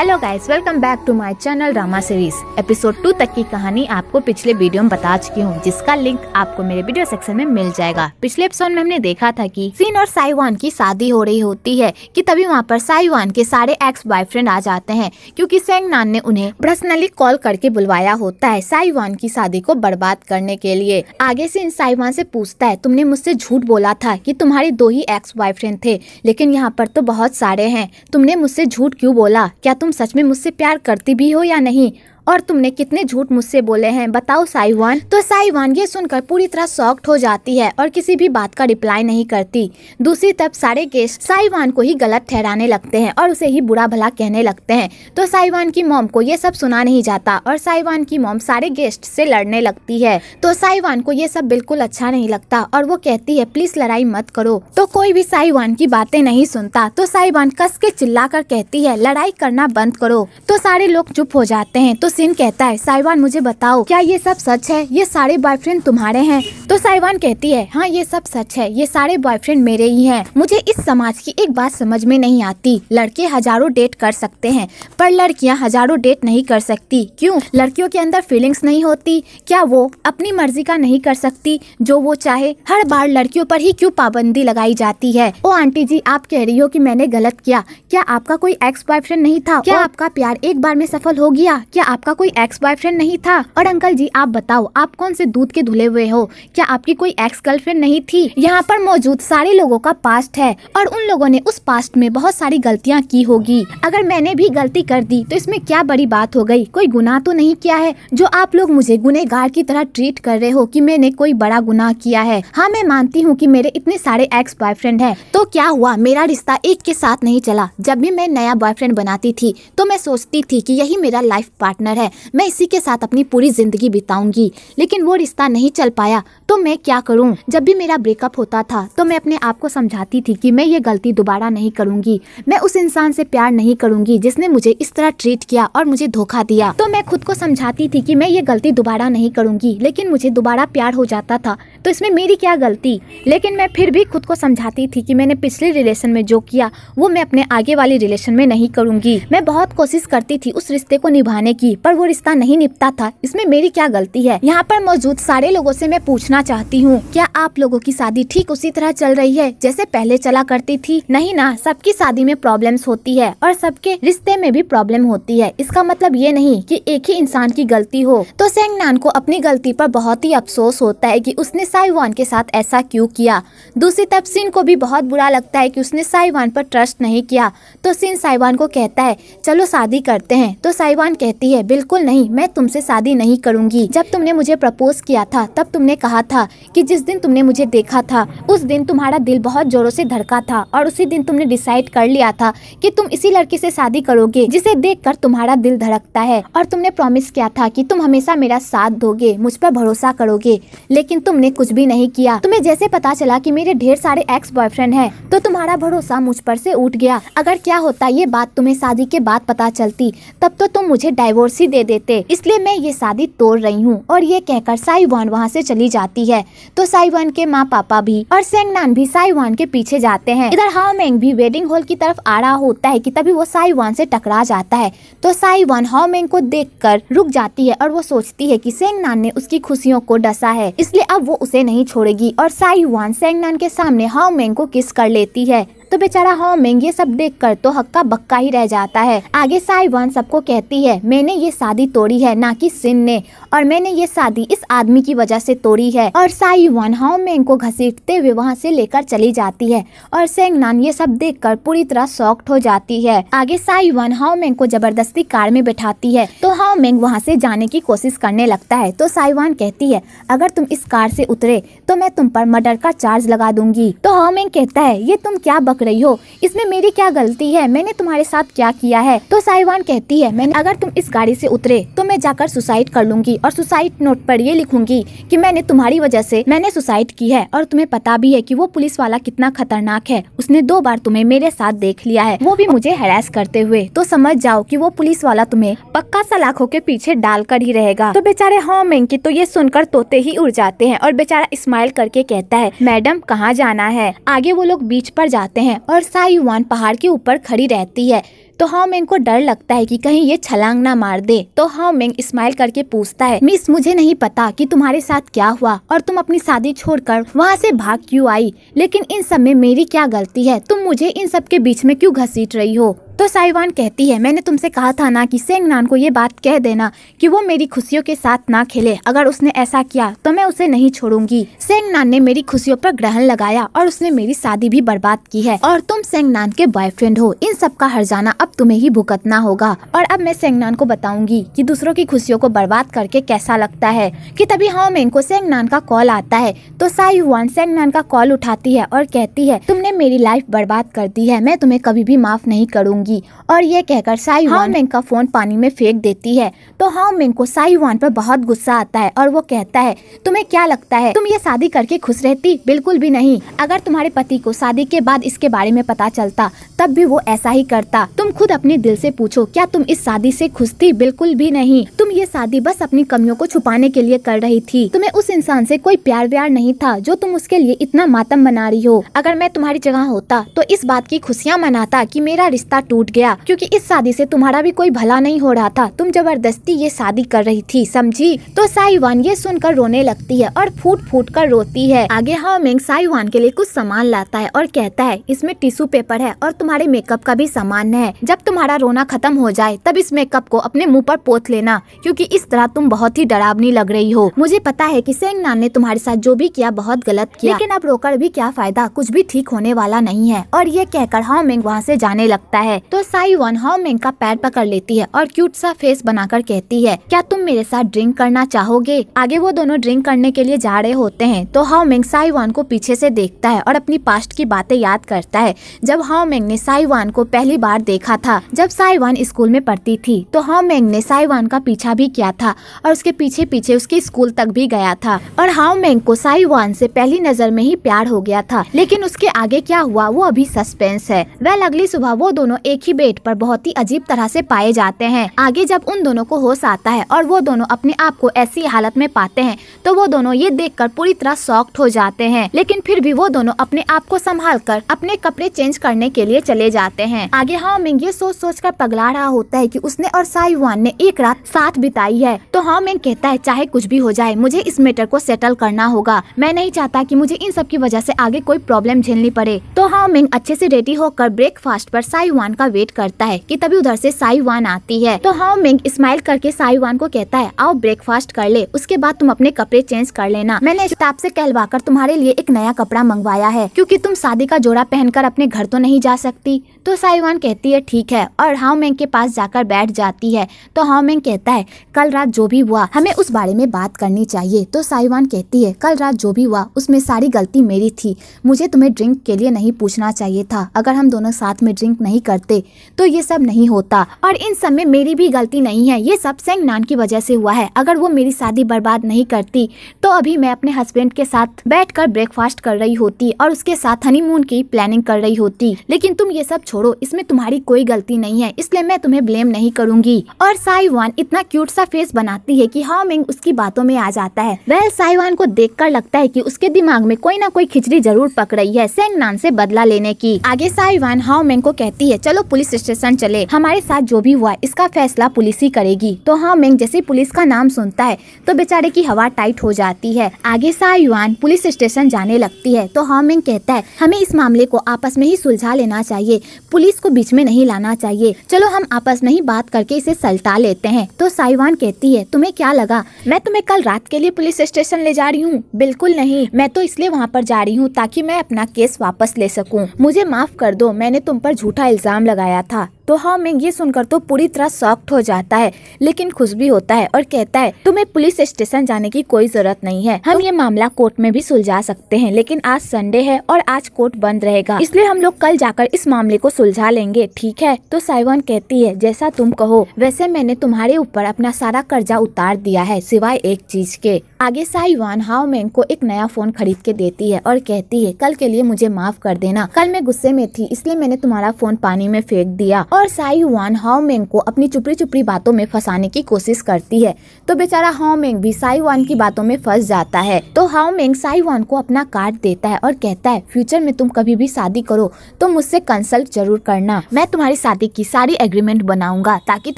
hello guys welcome back to my channel drama series episode two तक की कहानी आपको पिछले वीडियो में बता चुकी हूँ जिसका लिंक आपको मेरे वीडियो सेक्शन में मिल जाएगा पिछले एपिसोड में हमने देखा था कि सीन और साइवान की शादी हो रही होती है कि तभी वहाँ पर साइवान के सारे एक्स बॉयफ्रेंड आ जाते हैं क्यूँकी सेंग नान ने उन्हें पर्सनली कॉल करके बुलवाया होता है साइवान की शादी को बर्बाद करने के लिए आगे से इन साइवान से पूछता है तुमने मुझसे झूठ बोला था की तुम्हारे दो ही एक्स बॉयफ्रेंड थे लेकिन यहाँ पर तो बहुत सारे है तुमने मुझसे झूठ क्यूँ बोला क्या तुम तुम सच में मुझसे प्यार करती भी हो या नहीं और तुमने कितने झूठ मुझसे बोले हैं बताओ साइवान तो साइवान ये सुनकर पूरी तरह सॉक्ट हो जाती है और किसी भी बात का रिप्लाई नहीं करती दूसरी तरफ सारे गेस्ट साइवान को ही गलत ठहराने लगते हैं और उसे ही बुरा भला कहने लगते हैं तो साइवान की मोम को ये सब सुना नहीं जाता और साइवान की मोम सारे गेस्ट से लड़ने लगती है तो साइवान को ये सब बिल्कुल अच्छा नहीं लगता और वो कहती है प्लीज लड़ाई मत करो तो कोई भी साइवान की बातें नहीं सुनता तो साइवान कस के चिल्ला कर कहती है लड़ाई करना बंद करो तो सारे लोग चुप हो जाते हैं तो सिन कहता है साइवान मुझे बताओ क्या ये सब सच है ये सारे बॉयफ्रेंड तुम्हारे हैं तो साइवान कहती है हाँ ये सब सच है ये सारे बॉयफ्रेंड मेरे ही हैं मुझे इस समाज की एक बात समझ में नहीं आती लड़के हजारों डेट कर सकते हैं पर लड़कियाँ हजारों डेट नहीं कर सकती क्यों लड़कियों के अंदर फीलिंग्स नहीं होती क्या वो अपनी मर्जी का नहीं कर सकती जो वो चाहे हर बार लड़कियों पर ही क्यों पाबंदी लगाई जाती है ओ आंटी जी आप कह रही हो कि मैंने गलत किया क्या आपका कोई एक्स बॉयफ्रेंड नहीं था क्या आपका प्यार एक बार में सफल हो गया क्या आप आपका कोई एक्स बॉयफ्रेंड नहीं था और अंकल जी आप बताओ आप कौन से दूध के धुले हुए हो क्या आपकी कोई एक्स गर्लफ्रेंड नहीं थी यहाँ पर मौजूद सारे लोगों का पास्ट है और उन लोगों ने उस पास्ट में बहुत सारी गलतियाँ की होगी अगर मैंने भी गलती कर दी तो इसमें क्या बड़ी बात हो गयी कोई गुनाह तो नहीं किया है जो आप लोग मुझे गुनेगार की तरह ट्रीट कर रहे हो की मैंने कोई बड़ा गुनाह किया है हाँ मैं मानती हूँ की मेरे इतने सारे एक्स बॉयफ्रेंड है तो क्या हुआ मेरा रिश्ता एक के साथ नहीं चला जब भी मैं नया बॉयफ्रेंड बनाती थी तो मैं सोचती थी कि यही मेरा लाइफ पार्टनर पार्टनर है मैं इसी के साथ अपनी पूरी जिंदगी बिताऊंगी लेकिन वो रिश्ता नहीं चल पाया तो मैं क्या करूँ जब भी मेरा ब्रेकअप होता था तो मैं अपने आप को समझाती थी कि मैं ये गलती दोबारा नहीं करूंगी मैं उस इंसान से प्यार नहीं करूंगी जिसने मुझे इस तरह ट्रीट किया और मुझे धोखा दिया तो मैं खुद को समझाती थी कि मैं ये गलती दोबारा नहीं करूँगी लेकिन मुझे दोबारा प्यार हो जाता था तो इसमें मेरी क्या गलती लेकिन मैं फिर भी खुद को समझाती थी कि मैंने पिछले रिलेशन में जो किया वो मैं अपने आगे वाली रिलेशन में नहीं करूँगी मैं बहुत कोशिश करती थी उस रिश्ते को निभाने की पर वो रिश्ता नहीं निपटा था इसमें मेरी क्या गलती है यहाँ पर मौजूद सारे लोगों से मैं पूछना चाहती हूँ क्या आप लोगों की शादी ठीक उसी तरह चल रही है जैसे पहले चला करती थी नहीं ना सबकी शादी में प्रॉब्लम होती है और सबके रिश्ते में भी प्रॉब्लम होती है इसका मतलब ये नहीं की एक ही इंसान की गलती हो तो सेंगनान को अपनी गलती आरोप बहुत ही अफसोस होता है की उसने साइवान के साथ ऐसा क्यूँ किया दूसरी तरफ सिन को भी बहुत बुरा लगता है की उसने साइवान पर ट्रस्ट नहीं किया तो सिन साइवान को कहता है चलो शादी करते हैं तो साइवान कहती है बिल्कुल नहीं मैं तुमसे शादी नहीं करूंगी जब तुमने मुझे प्रपोज किया था तब तुमने कहा था कि जिस दिन तुमने मुझे देखा था उस दिन तुम्हारा दिल बहुत जोरों से धड़का था और उसी दिन तुमने डिसाइड कर लिया था कि तुम इसी लड़के से शादी करोगे जिसे देख कर तुम्हारा दिल धड़कता है और तुमने प्रॉमिस किया था कि तुम हमेशा मेरा साथ दोगे मुझ पर भरोसा करोगे लेकिन तुमने कुछ भी नहीं किया तुम्हें जैसे पता चला की मेरे ढेर सारे एक्स बॉयफ्रेंड है तो तुम्हारा भरोसा मुझ पर ऐसी उठ गया अगर क्या होता ये बात तुम्हें शादी के बाद पता चलती तब तो तुम मुझे डाइवोर्स फांसी दे देते इसलिए मैं ये शादी तोड़ रही हूँ और ये कहकर साईवान वहाँ से चली जाती है तो साईवान के माँ पापा भी और सेंगनान भी साईवान के पीछे जाते हैं इधर हाओमेंग भी वेडिंग हॉल की तरफ आ रहा होता है की तभी वो साईवान से टकरा जाता है तो साईवान हाओमेंग को देख कर रुक जाती है और वो सोचती है की सेंगनान ने उसकी खुशियों को डसा है इसलिए अब वो उसे नहीं छोड़ेगी और साईवान सेंगनान के सामने हाओमेंग को किस कर लेती है तो बेचारा होमेंग हाँ, ये सब देख कर तो हक्का बक्का ही रह जाता है आगे वन सबको कहती है मैंने ये शादी तोड़ी है न की सिन ने और मैंने ये शादी इस आदमी की वजह से तोड़ी है और साई हाउ होमेंग को घसीटते हुए वहाँ से लेकर चली जाती है और नान ये सब देख कर पूरी तरह सॉक्ट हो जाती है आगे हाउ हाओमेंग को जबरदस्ती कार में बैठाती है तो हाओमेंग वहाँ से जाने की कोशिश करने लगता है तो वन कहती है अगर तुम इस कार से उतरे तो मैं तुम पर मर्डर का चार्ज लगा दूंगी तो हाओमेंग कहता है ये तुम क्या बक भौंक रही हो इसमें मेरी क्या गलती है मैंने तुम्हारे साथ क्या किया है तो साहिवान कहती है मैंने अगर तुम इस गाड़ी से उतरे तो मैं जाकर सुसाइड कर लूंगी और सुसाइड नोट पर ये लिखूंगी कि मैंने तुम्हारी वजह से मैंने सुसाइड की है और तुम्हें पता भी है कि वो पुलिस वाला कितना खतरनाक है उसने दो बार तुम्हें मेरे साथ देख लिया है वो भी मुझे हेरास करते हुए तो समझ जाओ कि वो पुलिस वाला तुम्हें पक्का सलाखों के पीछे डाल कर ही रहेगा तो बेचारे हाँ मैंकी तो ये सुनकर तोते ही उड़ जाते हैं और बेचारा स्माइल करके कहता है मैडम कहाँ जाना है आगे वो लोग बीच पर जाते हैं हैं और युवान पहाड़ के ऊपर खड़ी रहती है तो हामिंग को डर लगता है कि कहीं ये छलांग ना मार दे तो हामिंग स्माइल करके पूछता है मिस मुझे नहीं पता कि तुम्हारे साथ क्या हुआ और तुम अपनी शादी छोड़कर वहाँ से भाग क्यों आई लेकिन इन सब में मेरी क्या गलती है तुम मुझे इन सब के बीच में क्यों घसीट रही हो तो साइवान कहती है मैंने तुमसे कहा था ना कि सेंग नान को ये बात कह देना कि वो मेरी खुशियों के साथ ना खेले अगर उसने ऐसा किया तो मैं उसे नहीं छोड़ूंगी सेंग नान ने मेरी खुशियों पर ग्रहण लगाया और उसने मेरी शादी भी बर्बाद की है और तुम सेंग नान के बॉयफ्रेंड हो इन सब का हर जाना अब तुम्हे ही भुगतना होगा और अब मैं सेंग नान को बताऊंगी की दूसरों की खुशियों को बर्बाद करके कैसा लगता है की तभी हाउ मेंग को सेंग नान का कॉल आता है तो साई हुआन सेंग नान का कॉल उठाती है और कहती है तुमने मेरी लाइफ बर्बाद कर दी है मैं तुम्हें कभी भी माफ नहीं करूंगी जाएगी और ये कहकर साईवान हाँ, मिंग का फोन पानी में फेंक देती है तो हाउ मिंग को वान पर बहुत गुस्सा आता है और वो कहता है तुम्हें क्या लगता है तुम ये शादी करके खुश रहती बिल्कुल भी नहीं अगर तुम्हारे पति को शादी के बाद इसके बारे में पता चलता तब भी वो ऐसा ही करता तुम खुद अपने दिल से पूछो क्या तुम इस शादी से खुश थी बिल्कुल भी नहीं तुम ये शादी बस अपनी कमियों को छुपाने के लिए कर रही थी तुम्हें उस इंसान से कोई प्यार व्यार नहीं था जो तुम उसके लिए इतना मातम बना रही हो अगर मैं तुम्हारी जगह होता तो इस बात की खुशियाँ मनाता की मेरा रिश्ता टूट टूट गया क्योंकि इस शादी से तुम्हारा भी कोई भला नहीं हो रहा था तुम जबरदस्ती ये शादी कर रही थी समझी तो साईवान ये सुनकर रोने लगती है और फूट फूट कर रोती है आगे हामिंग साईवान के लिए कुछ सामान लाता है और कहता है इसमें टिश्यू पेपर है और तुम्हारे मेकअप का भी सामान है जब तुम्हारा रोना खत्म हो जाए तब इस मेकअप को अपने मुँह आरोप पोत लेना क्यूँकी इस तरह तुम बहुत ही डरावनी लग रही हो मुझे पता है की सेंग नान ने तुम्हारे साथ जो भी किया बहुत गलत किया लेकिन अब रोकर भी क्या फायदा कुछ भी ठीक होने वाला नहीं है और ये कहकर हामिंग वहाँ ऐसी जाने लगता है तो साईवान हॉमेंग का पैर पकड़ लेती है और क्यूट सा फेस बनाकर कहती है क्या तुम मेरे साथ ड्रिंक करना चाहोगे आगे वो दोनों ड्रिंक करने के लिए जा रहे होते हैं तो साई वन को पीछे से देखता है और अपनी पास्ट की बातें याद करता है जब हाओमेंग ने साईवान को पहली बार देखा था जब साईवान स्कूल में पढ़ती थी तो हाओमेंग ने साईवान का पीछा भी किया था और उसके पीछे पीछे उसके स्कूल तक भी गया था और हाओमेंग को साईवान से पहली नजर में ही प्यार हो गया था लेकिन उसके आगे क्या हुआ वो अभी सस्पेंस है वेल अगली सुबह वो दोनों एक ही बेड पर बहुत ही अजीब तरह से पाए जाते हैं आगे जब उन दोनों को होश आता है और वो दोनों अपने आप को ऐसी हालत में पाते हैं तो वो दोनों ये कर पूरी तरह सॉक्ट हो जाते हैं लेकिन फिर भी वो दोनों अपने आप को संभाल कर अपने कपड़े चेंज करने के लिए चले जाते हैं आगे हाउ मिंग ये सोच सोच कर पगला रहा होता है की उसने और वन ने एक रात साथ बिताई है तो हाउ मिंग कहता है चाहे कुछ भी हो जाए मुझे इस मैटर को सेटल करना होगा मैं नहीं चाहता की मुझे इन सब की वजह से आगे कोई प्रॉब्लम झेलनी पड़े तो हाउ मिंग अच्छे से रेडी होकर ब्रेकफास्ट पर वन का वेट करता है कि तभी उधर से साईवान आती है तो हाउ मिंग स्माइल करके साईवान को कहता है आओ ब्रेकफास्ट कर ले उसके बाद तुम अपने कपड़े चेंज कर लेना मैंने आपसे कहलवा कर तुम्हारे लिए एक नया कपड़ा मंगवाया है क्योंकि तुम शादी का जोड़ा पहनकर अपने घर तो नहीं जा सकती तो साईवान कहती है ठीक है और हाउ मेंग के पास जाकर बैठ जाती है तो हाउ मैंग कहता है कल रात जो भी हुआ हमें उस बारे में बात करनी चाहिए तो साईवान कहती है कल रात जो भी हुआ उसमें सारी गलती मेरी थी मुझे तुम्हें ड्रिंक के लिए नहीं पूछना चाहिए था अगर हम दोनों साथ में ड्रिंक नहीं करते होते तो ये सब नहीं होता और इन सब में मेरी भी गलती नहीं है ये सब सेंग नान की वजह से हुआ है अगर वो मेरी शादी बर्बाद नहीं करती तो अभी मैं अपने हस्बैंड के साथ कर ब्रेकफास्ट कर रही होती और उसके साथ हनीमून की प्लानिंग कर रही होती लेकिन तुम ये सब छोड़ो इसमें तुम्हारी कोई गलती नहीं है इसलिए मैं तुम्हें ब्लेम नहीं करूंगी और साईवान इतना क्यूट सा फेस बनाती है कि हाउ मिंग उसकी बातों में आ जाता है वह साईवान को देखकर लगता है कि उसके दिमाग में कोई ना कोई खिचड़ी जरूर पक रही है सेंग नान से बदला लेने की आगे साईवान हाउ मिंग को कहती है चलो लोग पुलिस स्टेशन चले हमारे साथ जो भी हुआ इसका फैसला पुलिस ही करेगी तो हाँ मेंग जैसे पुलिस का नाम सुनता है तो बेचारे की हवा टाइट हो जाती है आगे सा युवान पुलिस स्टेशन जाने लगती है तो हाँ मेंग कहता है हमें इस मामले को आपस में ही सुलझा लेना चाहिए पुलिस को बीच में नहीं लाना चाहिए चलो हम आपस में ही बात करके इसे सलटा लेते हैं तो साइवान कहती है तुम्हें क्या लगा मैं तुम्हें कल रात के लिए पुलिस स्टेशन ले जा रही हूँ बिल्कुल नहीं मैं तो इसलिए वहाँ पर जा रही हूँ ताकि मैं अपना केस वापस ले सकूँ मुझे माफ कर दो मैंने तुम पर झूठा इल्जाम लगाया था तो हाँ, मैं ये सुनकर तो पूरी तरह सॉफ्ट हो जाता है लेकिन खुश भी होता है और कहता है तुम्हें पुलिस स्टेशन जाने की कोई जरूरत नहीं है हम तो ये मामला कोर्ट में भी सुलझा सकते हैं लेकिन आज संडे है और आज कोर्ट बंद रहेगा इसलिए हम लोग कल जाकर इस मामले को सुलझा लेंगे ठीक है तो साइवन कहती है जैसा तुम कहो वैसे मैंने तुम्हारे ऊपर अपना सारा कर्जा उतार दिया है सिवाय एक चीज के आगे साइवान हाउ मैंग को एक नया फोन खरीद के देती है और कहती है कल के लिए मुझे माफ कर देना कल मैं गुस्से में थी इसलिए मैंने तुम्हारा फोन पानी में में फेंक दिया और साई वन हाओमेंग को अपनी चुपड़ी चुपड़ी बातों में फंसाने की कोशिश करती है तो बेचारा हाउमेंग भी साई वन की बातों में फंस जाता है तो हाउमेंग साई वन को अपना कार्ड देता है और कहता है फ्यूचर में तुम कभी भी शादी करो तो मुझसे कंसल्ट जरूर करना मैं तुम्हारी शादी की सारी एग्रीमेंट बनाऊंगा ताकि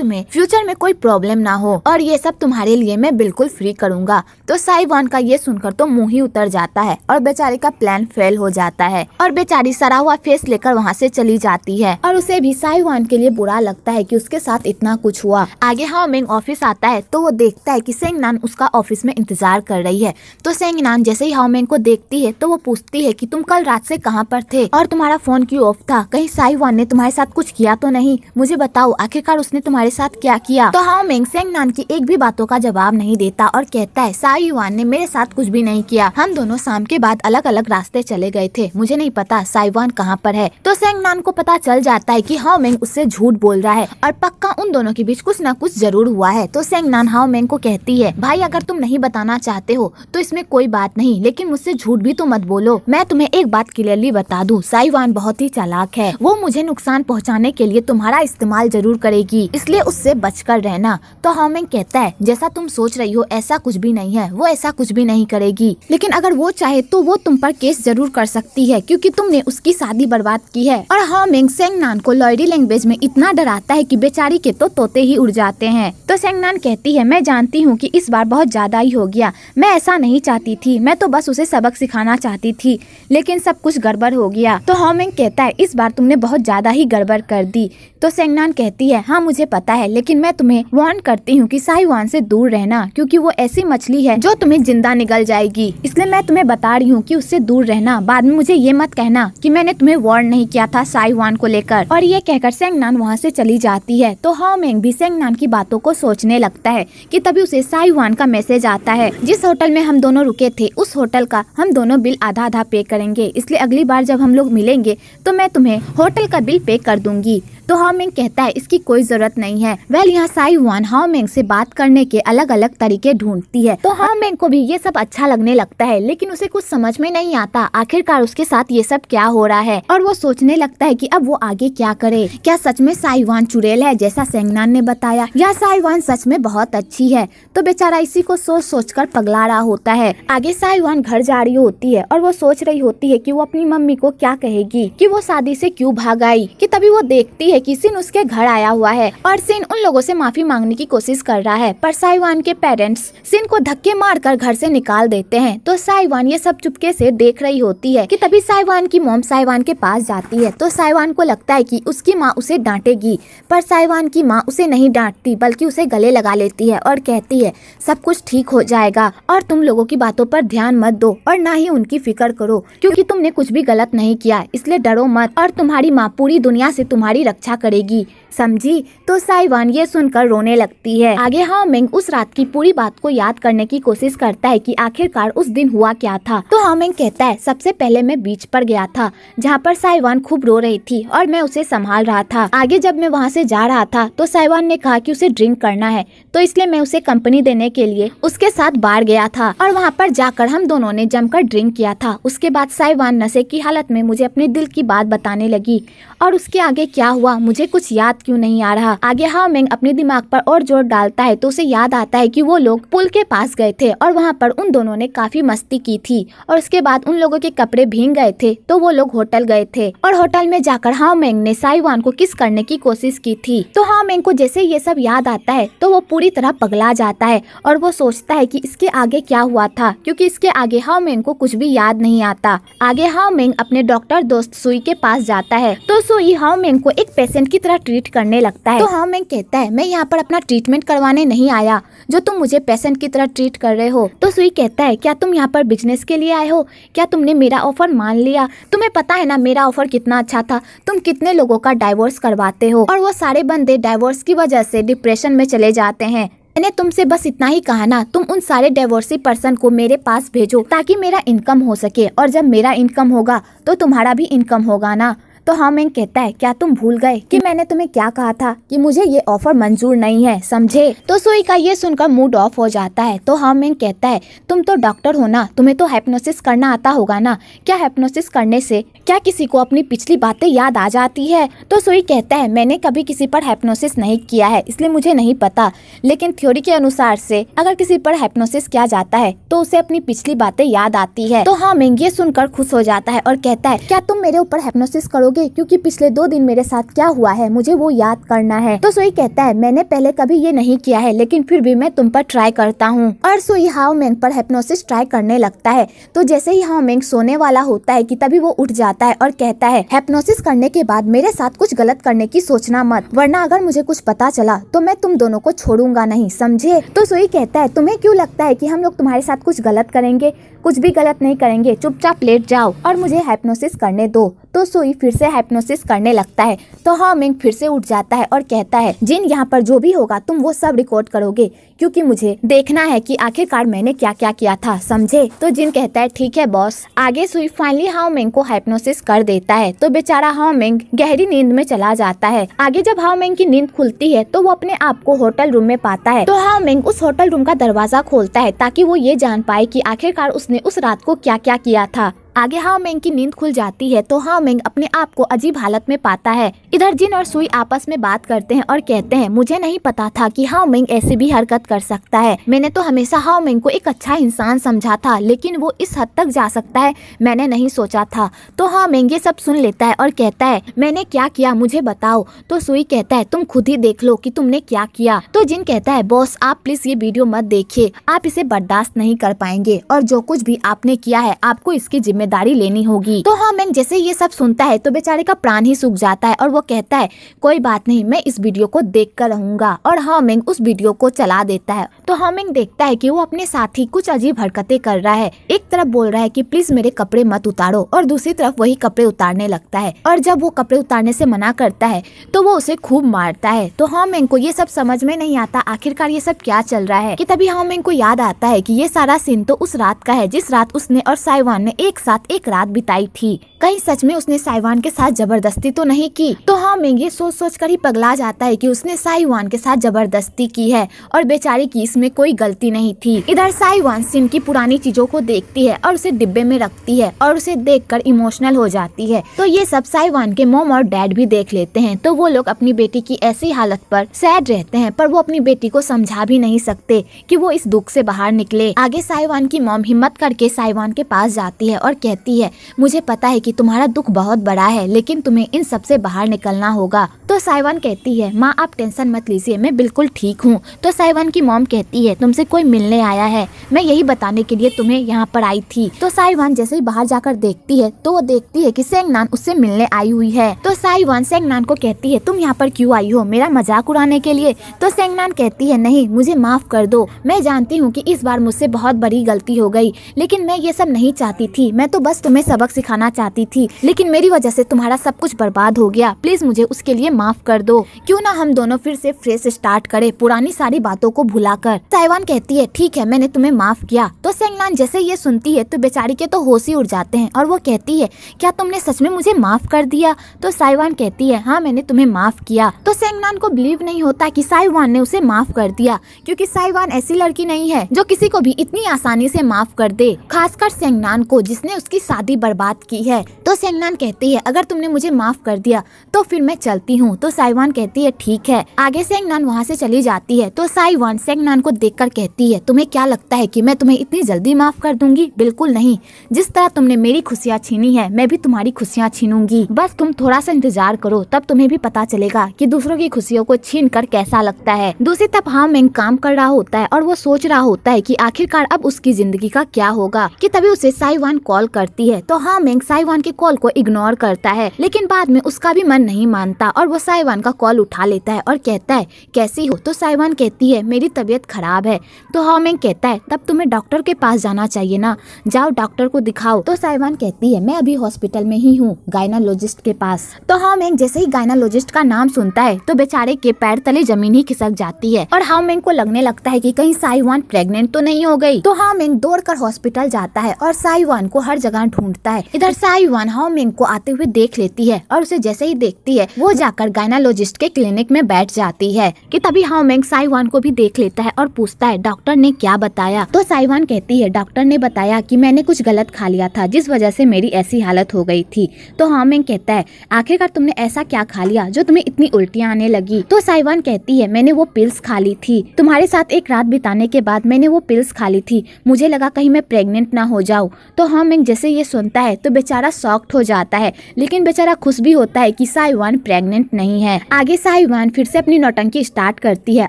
तुम्हें फ्यूचर में कोई प्रॉब्लम ना हो और ये सब तुम्हारे लिए मैं बिल्कुल फ्री करूंगा तो साइवान का ये सुनकर तो मुंह ही उतर जाता है और बेचारे का प्लान फेल हो जाता है और बेचारी सरा हुआ फेस लेकर वहाँ से चली जाती है और उसे उसे भी साईवान के लिए बुरा लगता है कि उसके साथ इतना कुछ हुआ आगे हाँ मेंग ऑफिस आता है तो वो देखता है कि सेंग नान उसका ऑफिस में इंतजार कर रही है तो सेंग नान जैसे ही हाउमेंग को देखती है तो वो पूछती है कि तुम कल रात से कहाँ पर थे और तुम्हारा फोन क्यों ऑफ था कहीं साइवान ने तुम्हारे साथ कुछ किया तो नहीं मुझे बताओ आखिरकार उसने तुम्हारे साथ क्या किया तो हाउमेंग सेंग नान की एक भी बातों का जवाब नहीं देता और कहता है साईवान ने मेरे साथ कुछ भी नहीं किया हम दोनों शाम के बाद अलग अलग रास्ते चले गए थे मुझे नहीं पता साइवान कहाँ पर है तो सेंग नान को पता चल जाता है कि हाओ मैंग उससे झूठ बोल रहा है और पक्का उन दोनों के बीच कुछ ना कुछ जरूर हुआ है तो सेंग नान हाओ मैंग को कहती है भाई अगर तुम नहीं बताना चाहते हो तो इसमें कोई बात नहीं लेकिन मुझसे झूठ भी तो मत बोलो मैं तुम्हें एक बात क्लियरली बता दूँ साईवान बहुत ही चालाक है वो मुझे नुकसान पहुँचाने के लिए तुम्हारा इस्तेमाल जरूर करेगी इसलिए उससे कर रहना तो हाउमेंग कहता है जैसा तुम सोच रही हो ऐसा कुछ भी नहीं है वो ऐसा कुछ भी नहीं करेगी लेकिन अगर वो चाहे तो वो तुम पर केस जरूर कर सकती है क्योंकि तुमने उसकी शादी बर्बाद की है और हाउमेंग सेंग नान को लॉयडी लैंग्वेज में इतना डराता है कि बेचारी के तो तोते ही उड़ जाते हैं तो सेंगनान कहती है मैं जानती हूँ कि इस बार बहुत ज़्यादा ही हो गया मैं ऐसा नहीं चाहती थी मैं तो बस उसे सबक सिखाना चाहती थी लेकिन सब कुछ गड़बड़ हो गया तो हॉमिंग कहता है इस बार तुमने बहुत ज़्यादा ही गड़बड़ कर दी तो सेंगनान कहती है हाँ मुझे पता है लेकिन मैं तुम्हें वार्न करती हूँ कि वान से दूर रहना क्योंकि वो ऐसी मछली है जो तुम्हें जिंदा निकल जाएगी इसलिए मैं तुम्हें बता रही हूँ कि उससे दूर रहना बाद में मुझे ये मत कहना कि मैंने तुम्हें वार्न नहीं किया था वान को लेकर और ये कहकर सेंगनान वहाँ से चली जाती है तो हाउ मैंग भी नान की बातों को सोचने लगता है कि तभी उसे साईवान का मैसेज आता है जिस होटल में हम दोनों रुके थे उस होटल का हम दोनों बिल आधा आधा पे करेंगे इसलिए अगली बार जब हम लोग मिलेंगे तो मैं तुम्हें होटल का बिल पे कर दूंगी तो हामिंग कहता है इसकी कोई जरूरत नहीं है वेल यहाँ साई वन हामिंग से बात करने के अलग अलग तरीके ढूंढती है तो हामिंग को भी ये सब अच्छा लगने लगता है लेकिन उसे कुछ समझ में नहीं आता आखिरकार उसके साथ ये सब क्या हो रहा है और वो सोचने लगता है की अब वो आगे क्या करे क्या सच में साईवान चुड़ेल है जैसा सेंगनान ने बताया या साईवान सच में बहुत अच्छी है तो बेचारा इसी को सोच सोच कर पगला रहा होता है आगे साईवान घर जा रही होती है और वो सोच रही होती है की वो अपनी मम्मी को क्या कहेगी की वो शादी ऐसी क्यूँ भाग आई की तभी वो देखती है कि सिन उसके घर आया हुआ है और सिन उन लोगों से माफी मांगने की कोशिश कर रहा है पर साइवान के पेरेंट्स सिन को धक्के मार कर घर से निकाल देते हैं तो साइवान ये सब चुपके से देख रही होती है कि तभी साइवान की मोम साइवान के पास जाती है तो साइवान को लगता है कि उसकी माँ उसे डांटेगी पर साइवान की माँ उसे नहीं डांटती बल्कि उसे गले लगा लेती है और कहती है सब कुछ ठीक हो जाएगा और तुम लोगों की बातों पर ध्यान मत दो और ना ही उनकी फिक्र करो क्योंकि तुमने कुछ भी गलत नहीं किया इसलिए डरो मत और तुम्हारी माँ पूरी दुनिया से तुम्हारी रख रक्षा करेगी समझी तो साइवान ये सुनकर रोने लगती है आगे हाउ मिंग उस रात की पूरी बात को याद करने की कोशिश करता है कि आखिरकार उस दिन हुआ क्या था तो हाउ मिंग कहता है सबसे पहले मैं बीच पर गया था जहाँ पर साइवान खूब रो रही थी और मैं उसे संभाल रहा था आगे जब मैं वहाँ से जा रहा था तो साइवान ने कहा की उसे ड्रिंक करना है तो इसलिए मैं उसे कंपनी देने के लिए उसके साथ बाहर गया था और वहाँ पर जाकर हम दोनों ने जमकर ड्रिंक किया था उसके बाद साइवान नशे की हालत में मुझे अपने दिल की बात बताने लगी और उसके आगे क्या हुआ मुझे कुछ याद क्यों नहीं आ रहा आगे मेंग अपने दिमाग पर और जोर डालता है तो उसे याद आता है कि वो लोग पुल के पास गए थे और वहाँ पर उन दोनों ने काफी मस्ती की थी और उसके बाद उन लोगों के कपड़े भींग गए थे तो वो लोग होटल गए थे और होटल में जाकर हाउमेंग ने साईवान को किस करने की कोशिश की थी तो हाउमेंग को जैसे ये सब याद आता है तो वो पूरी तरह पगला जाता है और वो सोचता है की इसके आगे क्या हुआ था क्यूँकी इसके आगे हाउमेंग को कुछ भी याद नहीं आता आगे हाउमेंग अपने डॉक्टर दोस्त सुई के पास जाता है तो सुई हाउमेंग को एक पेशेंट की तरह ट्रीट करने लगता है तो हाँ मैं कहता है मैं यहाँ पर अपना ट्रीटमेंट करवाने नहीं आया जो तुम मुझे पेशेंट की तरह ट्रीट कर रहे हो तो सुई कहता है क्या तुम यहाँ पर बिजनेस के लिए आए हो क्या तुमने मेरा ऑफर मान लिया तुम्हें पता है ना मेरा ऑफर कितना अच्छा था तुम कितने लोगों का डाइवोर्स करवाते हो और वो सारे बंदे डाइवोर्स की वजह से डिप्रेशन में चले जाते हैं मैंने तुमसे बस इतना ही कहा ना तुम उन सारे डाइवोर्सी पर्सन को मेरे पास भेजो ताकि मेरा इनकम हो सके और जब मेरा इनकम होगा तो तुम्हारा भी इनकम होगा ना तो हाँ मैं कहता है क्या तुम भूल गए कि मैंने तुम्हें क्या कहा था कि मुझे ये ऑफर मंजूर नहीं है समझे तो सुई का ये सुनकर मूड ऑफ हो जाता है तो हाँ, मैं कहता है तुम तो डॉक्टर हो ना तुम्हें तो हेप्नोसिस करना आता होगा ना क्या हेप्नोसिस करने से क्या किसी को अपनी पिछली बातें याद आ जाती है तो सुई कहता है मैंने कभी किसी पर हेप्नोसिस नहीं किया है इसलिए मुझे नहीं पता लेकिन थ्योरी के अनुसार से अगर किसी पर हेप्नोसिस किया जाता है तो उसे अपनी पिछली बातें याद आती है तो हाँ मैं ये सुनकर खुश हो जाता है और कहता है क्या तुम मेरे ऊपर हेप्नोसिस करोगे लोगे क्योंकि पिछले दो दिन मेरे साथ क्या हुआ है मुझे वो याद करना है तो सोई कहता है मैंने पहले कभी ये नहीं किया है लेकिन फिर भी मैं तुम पर ट्राई करता हूँ और सोई हाउ मैंग पर हेप्नोसिस ट्राई करने लगता है तो जैसे ही हाउ मैंग सोने वाला होता है की तभी वो उठ जाता है और कहता है हेप्नोसिस करने के बाद मेरे साथ कुछ गलत करने की सोचना मत वरना अगर मुझे कुछ पता चला तो मैं तुम दोनों को छोड़ूंगा नहीं समझे तो सोई कहता है तुम्हें क्यों लगता है की हम लोग तुम्हारे साथ कुछ गलत करेंगे कुछ भी गलत नहीं करेंगे चुपचाप लेट जाओ और मुझे हाइप्नोसिस करने दो तो सोई फिर से हाइप्नोसिस करने लगता है तो हॉमिंग हाँ, फिर से उठ जाता है और कहता है जिन यहाँ पर जो भी होगा तुम वो सब रिकॉर्ड करोगे क्योंकि मुझे देखना है कि आखिरकार मैंने क्या क्या किया था समझे तो जिन कहता है ठीक है बॉस आगे सुई फाइनली हाउमेंग को हाइप्नोसिस कर देता है तो बेचारा हाउमेंग गहरी नींद में चला जाता है आगे जब हाउमेंग की नींद खुलती है तो वो अपने आप को होटल रूम में पाता है तो हाउमेंग उस होटल रूम का दरवाजा खोलता है ताकि वो ये जान पाए की आखिरकार उस उसने उस रात को क्या क्या किया था आगे हाउ मेंग की नींद खुल जाती है तो हाउ मेंग अपने आप को अजीब हालत में पाता है इधर जिन और सुई आपस में बात करते हैं और कहते हैं मुझे नहीं पता था कि हाउ मेंग ऐसी भी हरकत कर सकता है मैंने तो हमेशा हाउ मेंग को एक अच्छा इंसान समझा था लेकिन वो इस हद तक जा सकता है मैंने नहीं सोचा था तो हाउ मेंग ये सब सुन लेता है और कहता है मैंने क्या किया मुझे बताओ तो सुई कहता है तुम खुद ही देख लो की तुमने क्या किया तो जिन कहता है बॉस आप प्लीज ये वीडियो मत देखिए आप इसे बर्दाश्त नहीं कर पाएंगे और जो कुछ भी आपने किया है आपको इसकी जिम्मे जिम्मेदारी लेनी होगी तो हाँ, मैं जैसे ये सब सुनता है तो बेचारे का प्राण ही सूख जाता है और वो कहता है कोई बात नहीं मैं इस वीडियो को देख कर रहूंगा और हॉमैंग हाँ, उस वीडियो को चला देता है तो हॉमैंग हाँ, देखता है की वो अपने साथी कुछ अजीब हरकते कर रहा है एक तरफ बोल रहा है की प्लीज मेरे कपड़े मत उतारो और दूसरी तरफ वही कपड़े उतारने लगता है और जब वो कपड़े उतारने से मना करता है तो वो उसे खूब मारता है तो हॉमैंग को ये सब समझ में नहीं आता आखिरकार ये सब क्या चल रहा है कि तभी हॉमैंग को याद आता है कि ये सारा सीन तो उस रात का है जिस रात उसने और साइवान ने एक साथ साथ एक रात बिताई थी कहीं सच में उसने साइवान के साथ जबरदस्ती तो नहीं की तो हाँ मेंगे सोच सोच कर ही पगला जाता है कि उसने साइवान के साथ जबरदस्ती की है और बेचारी की इसमें कोई गलती नहीं थी इधर साइवान सिंह की पुरानी चीजों को देखती है और उसे डिब्बे में रखती है और उसे देख कर इमोशनल हो जाती है तो ये सब साइवान के मोम और डैड भी देख लेते हैं तो वो लोग अपनी बेटी की ऐसी हालत पर सैड रहते हैं पर वो अपनी बेटी को समझा भी नहीं सकते कि वो इस दुख से बाहर निकले आगे साइवान की मोम हिम्मत करके साइवान के पास जाती है और कहती है मुझे पता है कि तुम्हारा दुख बहुत बड़ा है लेकिन तुम्हें इन सब से बाहर निकलना होगा तो साइवान कहती है माँ आप टेंशन मत लीजिए मैं बिल्कुल ठीक हूँ तो साइवान की मोम कहती है तुमसे कोई मिलने आया है मैं यही बताने के लिए तुम्हें यहाँ पर आई थी तो साइवान जैसे ही बाहर जाकर देखती है तो वो देखती है की सेंगनान उससे मिलने आई हुई है तो साइवान सेंगनान को कहती है तुम यहाँ पर क्यूँ आई हो मेरा मजाक उड़ाने के लिए तो सेंगनान कहती है नहीं मुझे माफ कर दो मैं जानती हूँ की इस बार मुझसे बहुत बड़ी गलती हो गयी लेकिन मैं ये सब नहीं चाहती थी मैं तो बस तुम्हें सबक सिखाना चाहती थी लेकिन मेरी वजह से तुम्हारा सब कुछ बर्बाद हो गया प्लीज मुझे उसके लिए माफ कर दो क्यों ना हम दोनों फिर से फ्रेश स्टार्ट करें पुरानी सारी बातों को भुला कर ताइवान कहती है ठीक है मैंने तुम्हें माफ किया तो सेंगलान जैसे ये सुनती है तो बेचारी के तो होश ही उड़ जाते हैं और वो कहती है क्या तुमने सच में मुझे माफ कर दिया तो साइवान कहती है हाँ मैंने तुम्हें माफ किया तो सेंगलान को बिलीव नहीं होता कि साइवान ने उसे माफ कर दिया क्योंकि साइवान ऐसी लड़की नहीं है जो किसी को भी इतनी आसानी से माफ कर दे खासकर सेंगनान को जिसने उसकी शादी बर्बाद की है तो सेंगनान कहती है अगर तुमने मुझे माफ कर दिया तो फिर मैं चलती हूँ तो साइवान कहती है ठीक है आगे सेंगनान वहाँ से चली जाती है तो साइवान सेंगनान को कर कहती है तुम्हें क्या लगता है की मैं तुम्हें इतनी जल्दी माफ कर दूंगी बिल्कुल नहीं जिस तरह तुमने मेरी खुशियाँ छीनी है मैं भी तुम्हारी खुशियाँ छीनूंगी बस तुम थोड़ा सा इंतजार करो तब तुम्हें भी पता चलेगा की दूसरों की खुशियों को छीन कर कैसा लगता है दूसरी तरफ हाँ मैं काम कर रहा होता है और वो सोच रहा होता है कि आखिरकार अब उसकी जिंदगी का क्या होगा कि तभी उसे साइवान कॉल करती है तो हाँ, मैंग साइवान के कॉल को इग्नोर करता है लेकिन बाद में उसका भी मन नहीं मानता और वो साइवान का कॉल उठा लेता है और कहता है कैसी हो तो साइवान कहती है मेरी तबीयत खराब है तो हामिंग कहता है तब तुम्हें डॉक्टर के पास जाना चाहिए ना जाओ डॉक्टर को दिखाओ तो साइवान कहती है मैं अभी हॉस्पिटल में ही हूँ गायनालोजिस्ट के पास तो हामिंग जैसे ही गायनालोजिस्ट का नाम सुनता है तो बेचारे के पैर तले जमीन ही खिसक जाती है और हामिंग को लगने लगता है की कहीं साइवान प्रेगनेंट तो नहीं हो गई तो हाँ, मैंग दौड़ हॉस्पिटल जाता है और साइवान को हर हर जगह ढूंढता है इधर साई वन हाउ मिंग को आते हुए देख लेती है और उसे जैसे ही देखती है वो जाकर गायनालोजिस्ट के क्लिनिक में बैठ जाती है कि तभी हाउ मिंग साईवान को भी देख लेता है और पूछता है डॉक्टर ने क्या बताया तो साईवान कहती है डॉक्टर ने बताया कि मैंने कुछ गलत खा लिया था जिस वजह से मेरी ऐसी हालत हो गई थी तो हाउ मिंग कहता है आखिरकार तुमने ऐसा क्या खा लिया जो तुम्हें इतनी उल्टियाँ आने लगी तो साइवान कहती है मैंने वो पिल्स खा ली थी तुम्हारे साथ एक रात बिताने के बाद मैंने वो पिल्स खा ली थी मुझे लगा कहीं मैं प्रेगनेंट ना हो जाऊँ तो हाउ मिंग लेकिन जैसे ये सुनता है तो बेचारा सॉक्ट हो जाता है लेकिन बेचारा खुश भी होता है कि साइवान प्रेग्नेंट नहीं है आगे साइवान फिर से अपनी नौटंकी स्टार्ट करती है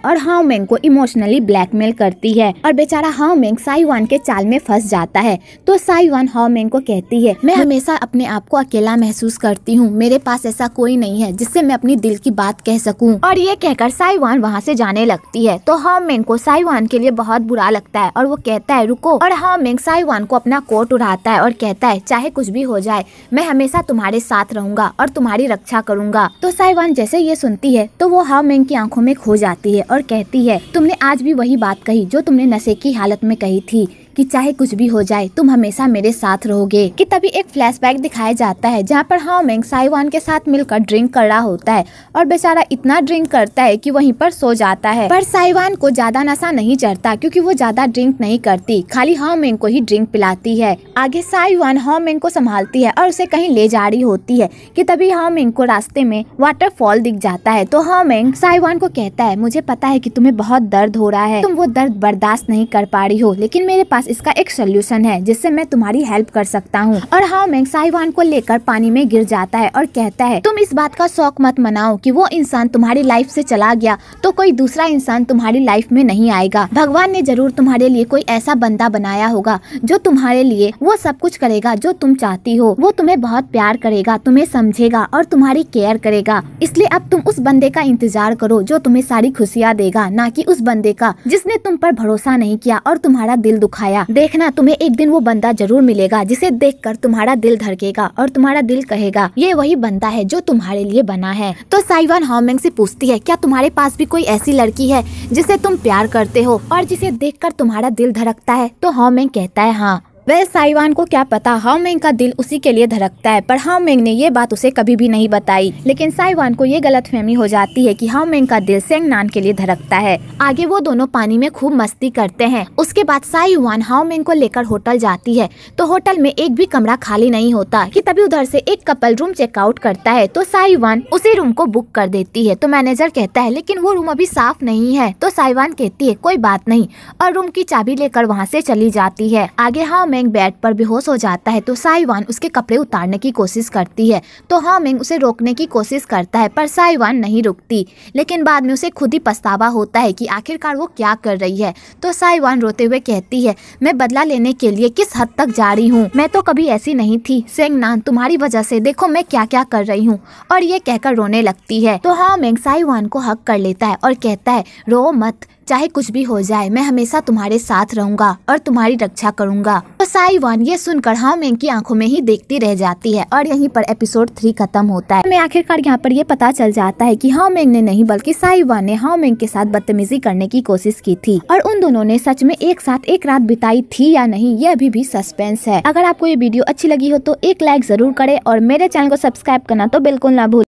और हाउ मैंग को इमोशनली ब्लैकमेल करती है और बेचारा हाउ मेंग साईवान के चाल में फंस जाता है तो साईवान हाउ मैंग को कहती है मैं हमेशा अपने आप को अकेला महसूस करती हूँ मेरे पास ऐसा कोई नहीं है जिससे मैं अपनी दिल की बात कह सकूँ और ये कहकर साईवान वहाँ से जाने लगती है तो हाउ मैंग को साईवान के लिए बहुत बुरा लगता है और वो कहता है रुको और हाउ मेंग साईवान को अपना कोट उड़ाता है और कहता है चाहे कुछ भी हो जाए मैं हमेशा तुम्हारे साथ रहूंगा और तुम्हारी रक्षा करूंगा तो साइवान जैसे ये सुनती है तो वो हाव मैंग की आंखों में खो जाती है और कहती है तुमने आज भी वही बात कही जो तुमने नशे की हालत में कही थी कि चाहे कुछ भी हो जाए तुम हमेशा मेरे साथ रहोगे कि तभी एक फ्लैशबैक दिखाया जाता है जहाँ पर हाओमेंग साइवान के साथ मिलकर ड्रिंक कर रहा होता है और बेचारा इतना ड्रिंक करता है कि वहीं पर सो जाता है पर साइवान को ज्यादा नशा नहीं चढ़ता क्योंकि वो ज्यादा ड्रिंक नहीं करती खाली हाओमेंग को ही ड्रिंक पिलाती है आगे साइवान हाओमेंग को संभालती है और उसे कहीं ले जा रही होती है की तभी हाओमेंग को रास्ते में वाटरफॉल दिख जाता है तो हाओमेंग साइवान को कहता है मुझे पता है की तुम्हें बहुत दर्द हो रहा है तुम वो दर्द बर्दाश्त नहीं कर पा रही हो लेकिन मेरे पास पास इसका एक सोल्यूशन है जिससे मैं तुम्हारी हेल्प कर सकता हूँ और हाउ मैंग साहिवान को लेकर पानी में गिर जाता है और कहता है तुम इस बात का शौक मत मनाओ कि वो इंसान तुम्हारी लाइफ से चला गया तो कोई दूसरा इंसान तुम्हारी लाइफ में नहीं आएगा भगवान ने जरूर तुम्हारे लिए कोई ऐसा बंदा बनाया होगा जो तुम्हारे लिए वो सब कुछ करेगा जो तुम चाहती हो वो तुम्हें बहुत प्यार करेगा तुम्हें समझेगा और तुम्हारी केयर करेगा इसलिए अब तुम उस बंदे का इंतजार करो जो तुम्हें सारी खुशियाँ देगा न की उस बंदे का जिसने तुम पर भरोसा नहीं किया और तुम्हारा दिल दुखाया बताया देखना तुम्हें एक दिन वो बंदा जरूर मिलेगा जिसे देख कर तुम्हारा दिल धड़केगा और तुम्हारा दिल कहेगा ये वही बंदा है जो तुम्हारे लिए बना है तो साइवान हॉमेंग से पूछती है क्या तुम्हारे पास भी कोई ऐसी लड़की है जिसे तुम प्यार करते हो और जिसे देख कर तुम्हारा दिल धड़कता है तो हॉमेंग कहता है हाँ वह साइवान को क्या पता हाउ मेंग का दिल उसी के लिए धड़कता है पर हाउ मेंग ने ये बात उसे कभी भी नहीं बताई लेकिन साइवान को ये गलत फहमी हो जाती है कि हाउ मेंग का दिल सेंग नान के लिए धड़कता है आगे वो दोनों पानी में खूब मस्ती करते हैं उसके बाद साइवान हाउ मेंग को लेकर होटल जाती है तो होटल में एक भी कमरा खाली नहीं होता की तभी उधर से एक कपल रूम चेकआउट करता है तो साइवान उसी रूम को बुक कर देती है तो मैनेजर कहता है लेकिन वो रूम अभी साफ नहीं है तो साइवान कहती है कोई बात नहीं और रूम की चाबी लेकर वहाँ से चली जाती है आगे हाउ मेंग बेड पर बेहोश हो जाता है तो साइवान उसके कपड़े उतारने की कोशिश करती है तो हामिंग उसे रोकने की कोशिश करता है पर साइवान नहीं रुकती लेकिन बाद में उसे खुद ही पछतावा होता है कि आखिरकार वो क्या कर रही है तो साइवान रोते हुए कहती है मैं बदला लेने के लिए किस हद तक जा रही हूँ मैं तो कभी ऐसी नहीं थी सेंग नान तुम्हारी वजह से देखो मैं क्या क्या कर रही हूँ और ये कहकर रोने लगती है तो हाँ मेंग साईवान को हक कर लेता है और कहता है रो मत चाहे कुछ भी हो जाए मैं हमेशा तुम्हारे साथ रहूंगा और तुम्हारी रक्षा करूंगा तो साईवान ये सुनकर हाउमेंग की आंखों में ही देखती रह जाती है और यहीं पर एपिसोड थ्री खत्म होता है मैं आखिरकार यहाँ पर ये पता चल जाता है कि मैंग ने नहीं बल्कि साईवान ने मैंग के साथ बदतमीजी करने की कोशिश की थी और उन दोनों ने सच में एक साथ एक रात बिताई थी या नहीं ये अभी भी सस्पेंस है अगर आपको ये वीडियो अच्छी लगी हो तो एक लाइक जरूर करे और मेरे चैनल को सब्सक्राइब करना तो बिल्कुल ना भूल